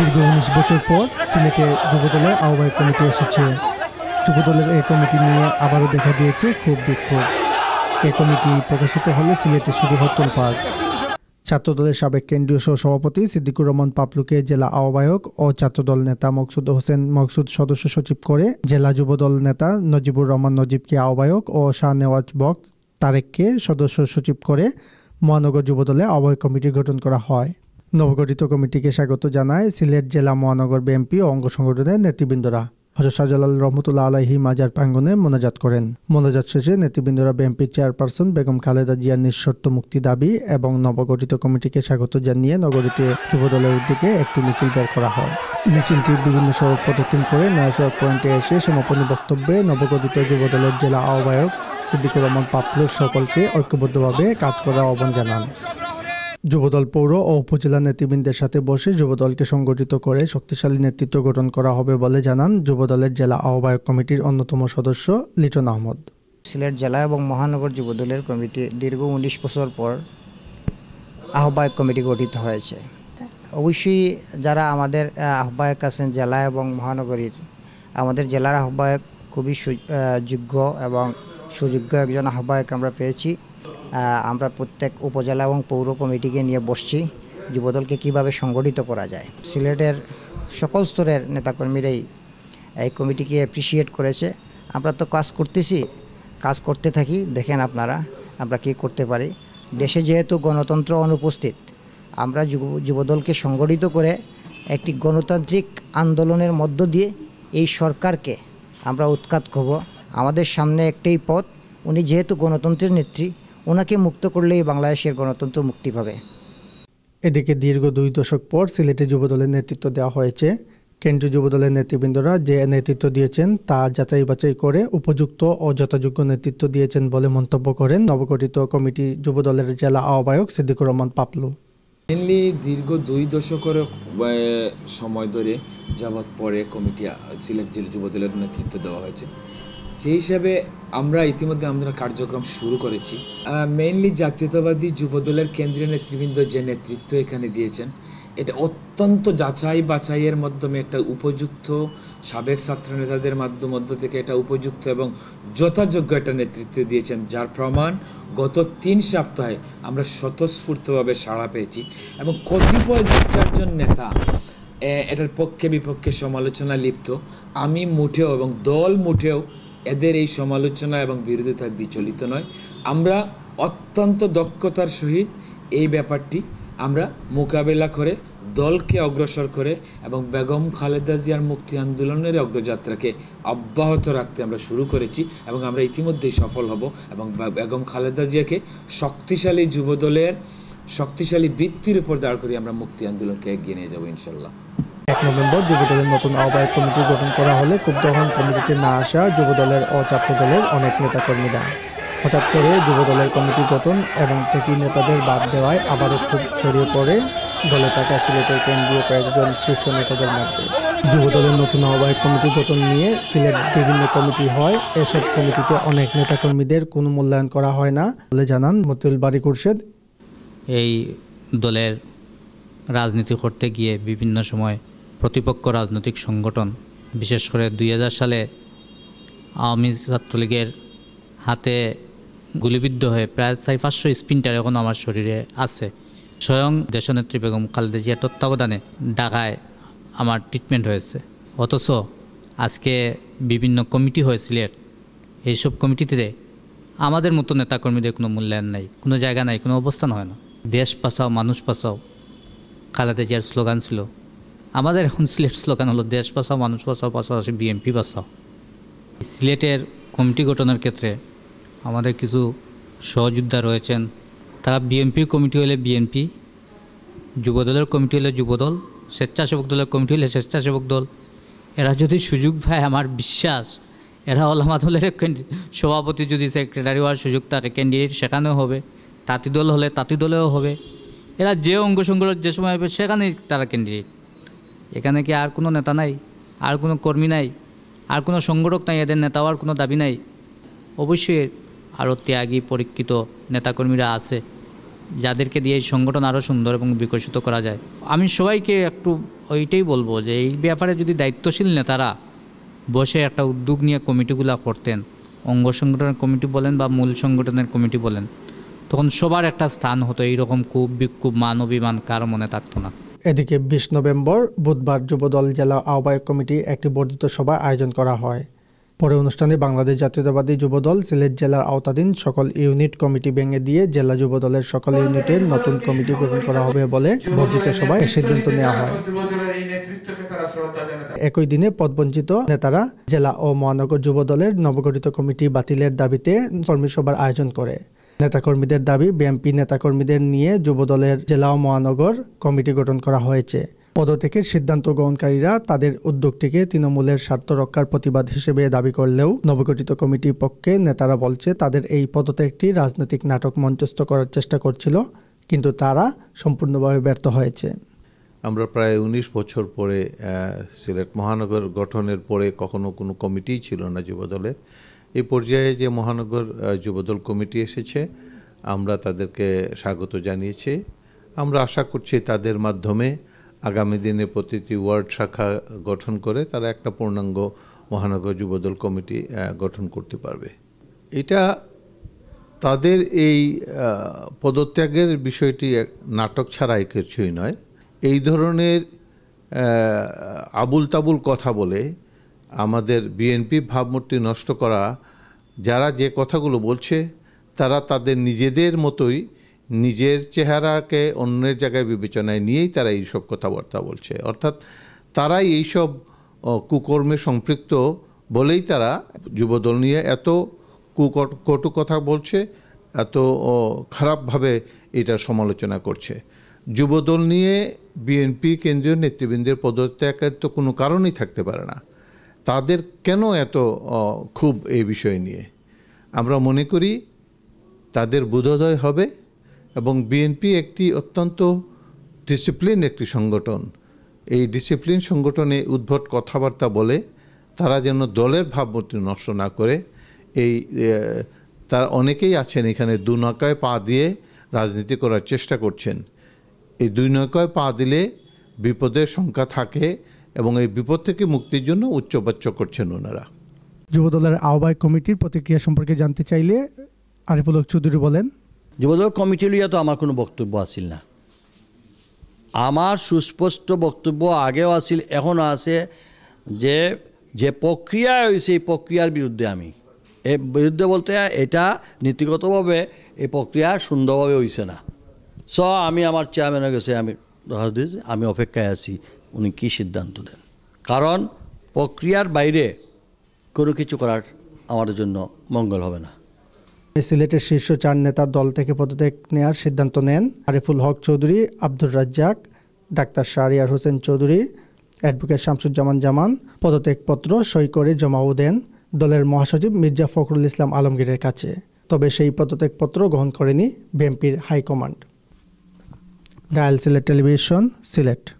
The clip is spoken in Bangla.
দীর্ঘ উনিশ বছর পর সিলেটে যুবদলের আহ্বায়ক কমিটি এসেছে যুবদলের এই কমিটি নিয়ে আবারও দেখা দিয়েছে খুব বিক্ষোভ এ কমিটি প্রকাশিত হলে সিলেটে শুরু হতন পার্ক ছাত্রদলের সাবেক কেন্দ্রীয় সহ সভাপতি সিদ্দিকুর রহমান পাপলুকে জেলা আহ্বায়ক ও ছাত্রদল নেতা মকসুদ হোসেন মকসুদ সদস্য সচিব করে জেলা যুবদল নেতা নজিবুর রহমান নজিবকে আহ্বায়ক ও শাহ নেওয়াজ বক্ত তারেককে সদস্য সচিব করে মহানগর যুবদলে আহ্বায়ক কমিটি গঠন করা হয় নবগঠিত কমিটিকে স্বাগত জানায় সিলেট জেলা মহানগর বিএনপি অঙ্গ সংগঠনের নেতৃবৃন্দরা হজর শাহজালাল রহমতুল্লাহ আলহি মাজার প্রাঙ্গনে মোনাজাত করেন মোনাজাত শেষে নেতৃবৃন্দরা বিএনপির চেয়ারপারসন বেগম খালেদা জিয়ার নিঃশর্ত মুক্তি দাবি এবং নবগঠিত কমিটিকে স্বাগত জানিয়ে নগরীতে যুবদলের উদ্যোগে একটি মিছিল বের করা হয় মিছিলটি বিভিন্ন সড়ক প্রদক্ষিণ করে নয় সড়ক পয়েন্টে এসে সমাপনী বক্তব্যে নবগঠিত যুবদলের জেলা আহ্বায়ক সিদ্দিকুর রহমান পাপলুর সকলকে ঐক্যবদ্ধভাবে কাজ করার আহ্বান জানান যুবদল পৌর ও উপজেলা নেতৃবৃন্দের সাথে বসে যুবদলকে সংগঠিত করে শক্তিশালী নেতৃত্ব গঠন করা হবে বলে জানান যুবদলের জেলা আহ্বায়ক কমিটির অন্যতম সদস্য লিটন আহমদ সিলেট জেলা এবং মহানগর যুবদলের কমিটি দীর্ঘ উনিশ বছর পর আহ্বায়ক কমিটি গঠিত হয়েছে অবশ্যই যারা আমাদের আহ্বায়ক আছেন জেলা এবং মহানগরীর আমাদের জেলার আহ্বায়ক খুবই যোগ্য এবং সুযোগ্য একজন আহ্বায়ক আমরা পেয়েছি আমরা প্রত্যেক উপজেলা এবং পৌর কমিটিকে নিয়ে বসছি যুবদলকে কিভাবে সংগঠিত করা যায় সিলেটের সকল স্তরের নেতাকর্মীরাই এই কমিটিকে অ্যাপ্রিসিয়েট করেছে আমরা তো কাজ করতেছি কাজ করতে থাকি দেখেন আপনারা আমরা কি করতে পারি দেশে যেহেতু গণতন্ত্র অনুপস্থিত আমরা যুবদলকে সংগঠিত করে একটি গণতান্ত্রিক আন্দোলনের মধ্য দিয়ে এই সরকারকে আমরা উৎখাত করব আমাদের সামনে একটাই পথ উনি যেহেতু গণতন্ত্রের নেত্রী ওনাকে মুক্ত করলেই বাংলাদেশের গণতন্ত্র মুক্তি পাবে এদিকে দীর্ঘ দুই দশক পর সিলেটে যুবদলের নেতৃত্ব দেওয়া হয়েছে কেন্দ্রীয় যুবদলের নেতৃবৃন্দরা যে নেতৃত্ব দিয়েছেন তা যাচাই বাছাই করে উপযুক্ত ও যথাযোগ্য নেতৃত্ব দিয়েছেন বলে মন্তব্য করেন নবগঠিত কমিটি যুবদলের জেলা আহ্বায়ক সিদ্দিকুর রহমান পাপলু মেনলি দীর্ঘ দুই দশকের সময় ধরে যাবৎ পরে কমিটি সিলেট জেলা যুবদলের নেতৃত্ব দেওয়া হয়েছে সেই হিসাবে আমরা ইতিমধ্যে আমাদের কার্যক্রম শুরু করেছি মেইনলি জাতীয়তাবাদী যুবদলের কেন্দ্রীয় নেতৃবৃন্দ যে নেতৃত্ব এখানে দিয়েছেন এটা অত্যন্ত যাচাই বাছাইয়ের মাধ্যমে একটা উপযুক্ত সাবেক ছাত্র নেতাদের মাধ্যম মধ্য থেকে এটা উপযুক্ত এবং যথাযোগ্য একটা নেতৃত্ব দিয়েছেন যার প্রমাণ গত তিন সপ্তাহে আমরা স্বতঃস্ফূর্তভাবে সাড়া পেয়েছি এবং কতিপয় দু চারজন নেতা এটার পক্ষে বিপক্ষে সমালোচনা লিপ্ত আমি মুঠেও এবং দল মুঠেও এদের এই সমালোচনা এবং বিরোধিতা বিচলিত নয় আমরা অত্যন্ত দক্ষতার সহিত এই ব্যাপারটি আমরা মোকাবেলা করে দলকে অগ্রসর করে এবং বেগম খালেদা জিয়ার মুক্তি আন্দোলনের অগ্রযাত্রাকে অব্যাহত রাখতে আমরা শুরু করেছি এবং আমরা ইতিমধ্যেই সফল হব এবং বেগম খালেদা জিয়াকে শক্তিশালী যুবদলের শক্তিশালী বৃত্তির উপর দাঁড় করিয়ে আমরা মুক্তি আন্দোলনকে এগিয়ে নিয়ে যাবো ইনশাল্লাহ এক নভেম্বর যুবদলের নতুন আহ্বায়ক কমিটি গঠন করা হলে ক্ষুব্ধ হন কমিটিতে না আসা যুবদলের ও দলের অনেক নেতাকর্মীরা হঠাৎ করে যুবদলের কমিটি গঠন এবং থেকে নেতাদের বাদ দেওয়ায় আবারও খুব ছড়িয়ে পড়ে দলে থাকা সিলেটের কেন্দ্রীয় কয়েকজন শীর্ষ নেতাদের মধ্যে যুবদলের নতুন আহ্বায়ক কমিটি গঠন নিয়ে সিলেট বিভিন্ন কমিটি হয় এসব কমিটিতে অনেক নেতাকর্মীদের কোনো মূল্যায়ন করা হয় না বলে জানান মতুল বাড়ি খুরশেদ এই দলের রাজনীতি করতে গিয়ে বিভিন্ন সময় প্রতিপক্ষ রাজনৈতিক সংগঠন বিশেষ করে দুই সালে আওয়ামী ছাত্রলীগের হাতে গুলিবিদ্ধ হয়ে প্রায় চাই পাঁচশো স্পিনটার এখন আমার শরীরে আছে স্বয়ং দেশনেত্রী বেগম খালেদা জিয়ার তত্ত্বাবধানে ঢাকায় আমার ট্রিটমেন্ট হয়েছে অথচ আজকে বিভিন্ন কমিটি হয়েছিল এইসব কমিটিতে আমাদের মতো নেতাকর্মীদের কোনো মূল্যায়ন নাই কোনো জায়গা নাই কোনো অবস্থান হয় না দেশ পাছাও মানুষ পাছাও খালেদা জিয়ার স্লোগান ছিল আমাদের এখন সিলেট স্লোগান হলো দেশ বাঁচাও মানুষ বাঁচাও পাশাপাশি বিএনপি বাঁচাও সিলেটের কমিটি গঠনের ক্ষেত্রে আমাদের কিছু সহযোদ্ধা রয়েছেন তারা বিএনপি কমিটি হলে বিএনপি যুবদলের কমিটি হলে যুবদল স্বেচ্ছাসেবক দলের কমিটি হলে স্বেচ্ছাসেবক দল এরা যদি সুযোগ পায় আমার বিশ্বাস এরা আমার দলের সভাপতি যদি সেক্রেটারি হওয়ার সুযোগ থাকে ক্যান্ডিডেট সেখানেও হবে তাঁতি দল হলে তাঁতি দলেও হবে এরা যে অঙ্গ সংগ্রহ যে সময় হবে সেখানেই তারা ক্যান্ডিডেট এখানে কি আর কোনো নেতা নাই আর কোনো কর্মী নাই আর কোনো সংগঠক নাই এদের নেতা হওয়ার কোনো দাবি নাই অবশ্যই আরও ত্যাগী পরীক্ষিত নেতাকর্মীরা আছে যাদেরকে দিয়ে এই সংগঠন আরও সুন্দর এবং বিকশিত করা যায় আমি সবাইকে একটু ওইটাই বলবো যে এই ব্যাপারে যদি দায়িত্বশীল নেতারা বসে একটা উদ্যোগ নিয়ে কমিটিগুলো করতেন অঙ্গ সংগঠনের কমিটি বলেন বা মূল সংগঠনের কমিটি বলেন তখন সবার একটা স্থান হতো এইরকম খুব বিক্ষুব মান অভিমান কারো মনে থাকতো না এদিকে বিশ নভেম্বর বুধবার যুবদল জেলা আহ্বায়ক কমিটি একটি বর্ধিত সভা আয়োজন করা হয় পরে অনুষ্ঠানে বাংলাদেশ জাতীয়তাবাদী যুবদল সিলেট জেলার আওতাধীন সকল ইউনিট কমিটি ভেঙে দিয়ে জেলা যুবদলের সকল ইউনিটের নতুন কমিটি গ্রহণ করা হবে বলে বর্ধিত সভায় সিদ্ধান্ত নেওয়া হয় একই দিনে পদবঞ্চিত নেতারা জেলা ও মহানগর যুবদলের নবগঠিত কমিটি বাতিলের দাবিতে কর্মীসভার আয়োজন করে নেতাকর্মীদের দাবি বিএনপি নেতাকর্মীদের নিয়ে যুবদলের জেলা ও মহানগর কমিটি গঠন করা হয়েছে পদত্যাগের সিদ্ধান্ত গ্রহণকারীরা তাদের উদ্যোগটিকে তৃণমূলের স্বার্থ রক্ষার প্রতিবাদ হিসেবে দাবি করলেও নবগঠিত কমিটির পক্ষে নেতারা বলছে তাদের এই পদত্যাগটি রাজনৈতিক নাটক মঞ্চস্থ করার চেষ্টা করছিল কিন্তু তারা সম্পূর্ণভাবে ব্যর্থ হয়েছে আমরা প্রায় ১৯ বছর পরে সিলেট মহানগর গঠনের পরে কখনো কোনো কমিটি ছিল না যুবদলের এই পর্যায়ে যে মহানগর যুবদল কমিটি এসেছে আমরা তাদেরকে স্বাগত জানিয়েছি আমরা আশা করছি তাদের মাধ্যমে আগামী দিনে প্রতিটি ওয়ার্ড শাখা গঠন করে তারা একটা পূর্ণাঙ্গ মহানগর যুবদল কমিটি গঠন করতে পারবে এটা তাদের এই পদত্যাগের বিষয়টি নাটক ছাড়াই কিছুই নয় এই ধরনের আবুল তাবুল কথা বলে আমাদের বিএনপি ভাবমূর্তি নষ্ট করা যারা যে কথাগুলো বলছে তারা তাদের নিজেদের মতোই নিজের চেহারাকে অন্যের জায়গায় বিবেচনায় নিয়েই তারা এইসব কথাবার্তা বলছে অর্থাৎ তারাই এইসব কুকর্মে সম্পৃক্ত বলেই তারা যুবদল নিয়ে এত কুকটু কথা বলছে এত খারাপভাবে এটা সমালোচনা করছে যুবদল নিয়ে বিএনপি কেন্দ্রীয় নেতৃবৃন্দের পদত্যাগের তো কোনো কারণই থাকতে পারে না তাদের কেন এত খুব এই বিষয় নিয়ে আমরা মনে করি তাদের বোধোদয় হবে এবং বিএনপি একটি অত্যন্ত ডিসিপ্লিন একটি সংগঠন এই ডিসিপ্লিন সংগঠনে উদ্ভট কথাবার্তা বলে তারা যেন দলের ভাবমূর্তি নষ্ট না করে এই তার অনেকেই আছেন এখানে দু দুনকায় পা দিয়ে রাজনীতি করার চেষ্টা করছেন এই দুই নৌকায় পা দিলে বিপদের সংখ্যা থাকে এবং এই বিপদ থেকে মুক্তির জন্য উচ্চবাচ্য করছেন ওনারা যুবদলের আহ্বায়ক কমিটির প্রতিক্রিয়া সম্পর্কে জানতে চাইলে আরিফুল হক চৌধুরী বলেন যুবদল কমিটি লইয়া তো আমার কোনো বক্তব্য আসিল না আমার সুস্পষ্ট বক্তব্য আগেও আসিল এখনও আছে যে যে প্রক্রিয়া হয়েছে এই প্রক্রিয়ার বিরুদ্ধে আমি এর বিরুদ্ধে বলতে এটা নীতিগতভাবে এই প্রক্রিয়া সুন্দরভাবে হয়েছে না স আমি আমার চেয়ারম্যানের কাছে আমি আমি অপেক্ষায় আছি উনি কী সিদ্ধান্ত দেন কারণ প্রক্রিয়ার বাইরে কোনো কিছু করার আমাদের জন্য মঙ্গল হবে না সিলেটের শীর্ষ চার নেতার দল থেকে পদত্যাগ নেওয়ার সিদ্ধান্ত নেন আরিফুল হক চৌধুরী আব্দুর রাজ্জাক ডাক্তার শাহরিয়ার হোসেন চৌধুরী অ্যাডভোকেট শামসুজ্জামান জামান পদত্যাগপত্র সই করে জমাও দেন দলের মহাসচিব মির্জা ফখরুল ইসলাম আলমগীরের কাছে তবে সেই পদত্যাগপত্র গ্রহণ করেনি বিএনপির হাইকমান্ড রায়াল সিলেট টেলিভিশন সিলেট